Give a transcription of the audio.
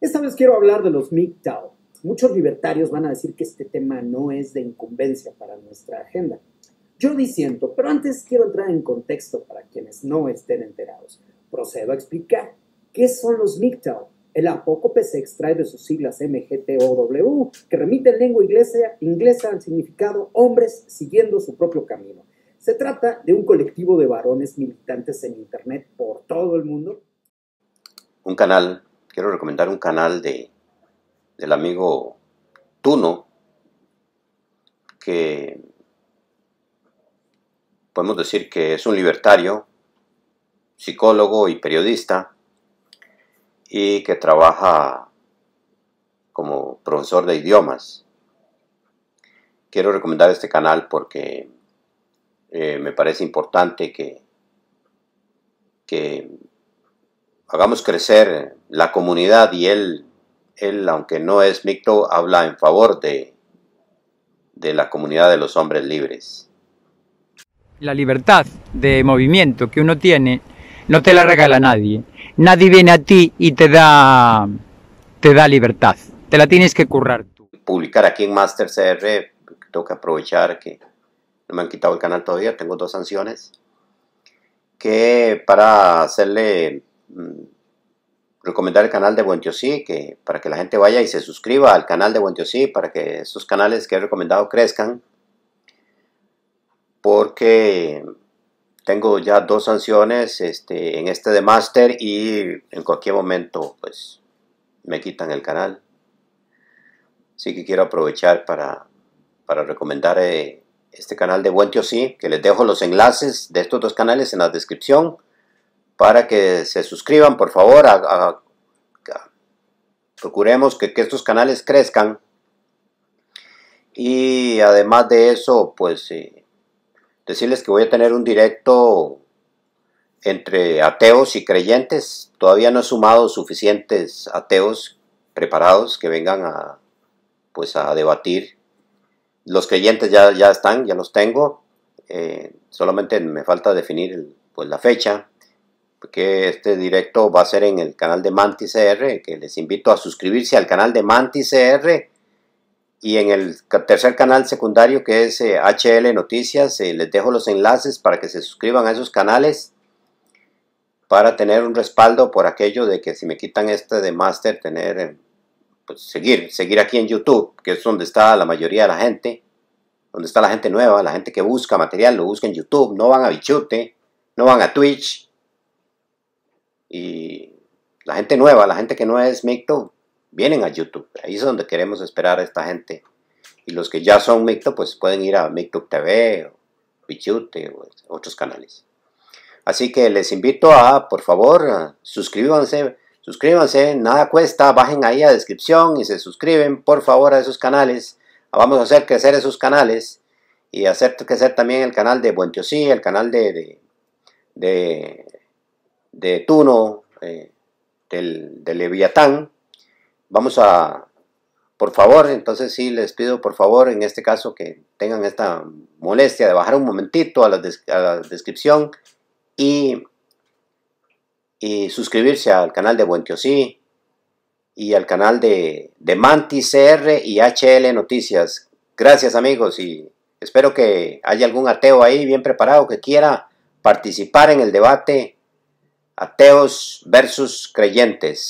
Esta vez quiero hablar de los MGTOW. Muchos libertarios van a decir que este tema no es de incumbencia para nuestra agenda. Yo disiento, pero antes quiero entrar en contexto para quienes no estén enterados. Procedo a explicar qué son los MGTOW. El apócope se extrae de sus siglas MGTOW, que remite en lengua inglesa, inglesa al significado hombres siguiendo su propio camino. Se trata de un colectivo de varones militantes en Internet por todo el mundo. Un canal quiero recomendar un canal de, del amigo Tuno, que podemos decir que es un libertario, psicólogo y periodista, y que trabaja como profesor de idiomas. Quiero recomendar este canal porque eh, me parece importante que, que hagamos crecer la comunidad y él, él aunque no es micto, habla en favor de, de la comunidad de los hombres libres. La libertad de movimiento que uno tiene no te la regala nadie. Nadie viene a ti y te da, te da libertad. Te la tienes que currar tú. Publicar aquí en Master CR, tengo que aprovechar que no me han quitado el canal todavía, tengo dos sanciones, que para hacerle Mm, recomendar el canal de Buen que para que la gente vaya y se suscriba al canal de Buen para que estos canales que he recomendado crezcan. Porque tengo ya dos sanciones este, en este de Master y en cualquier momento pues me quitan el canal. Así que quiero aprovechar para, para recomendar eh, este canal de Buen que les dejo los enlaces de estos dos canales en la descripción para que se suscriban, por favor. procuremos que, estos canales crezcan. Y además de eso, pues eh, decirles que voy a tener un directo entre ateos y creyentes. Todavía no he sumado suficientes ateos preparados que vengan a, pues, a debatir. Los creyentes ya, están, ya los tengo. Eh, solamente me falta definir pues, la fecha que este directo va a ser en el canal de Mantis CR, que les invito a suscribirse al canal de Mantis CR y en el tercer canal secundario que es HL eh, Noticias, eh, les dejo los enlaces para que se suscriban a esos canales para tener un respaldo por aquello de que si me quitan este de Master. tener, eh, pues seguir, seguir aquí en YouTube, que es donde está la mayoría de la gente, donde está la gente nueva, la gente que busca material, lo busca en YouTube, no van a Bichute, no van a Twitch, y la gente nueva, la gente que no es Mikto vienen a YouTube. Ahí es donde queremos esperar a esta gente. Y los que ya son Mikto pues pueden ir a Mikto TV o Pichute o otros canales. Así que les invito a, por favor, suscríbanse, suscríbanse, nada cuesta, bajen ahí a descripción y se suscriben, por favor, a esos canales. Vamos a hacer crecer esos canales y hacer crecer también el canal de Buen el canal de, de de Tuno, eh, del, Leviatán. Vamos a, por favor, entonces sí les pido por favor en este caso que tengan esta molestia de bajar un momentito a la, descripción y, y, suscribirse al canal de Buen y al canal de, de Mantis CR y HL Noticias. Gracias amigos y espero que haya algún ateo ahí bien preparado que quiera participar en el debate ateos versus creyentes.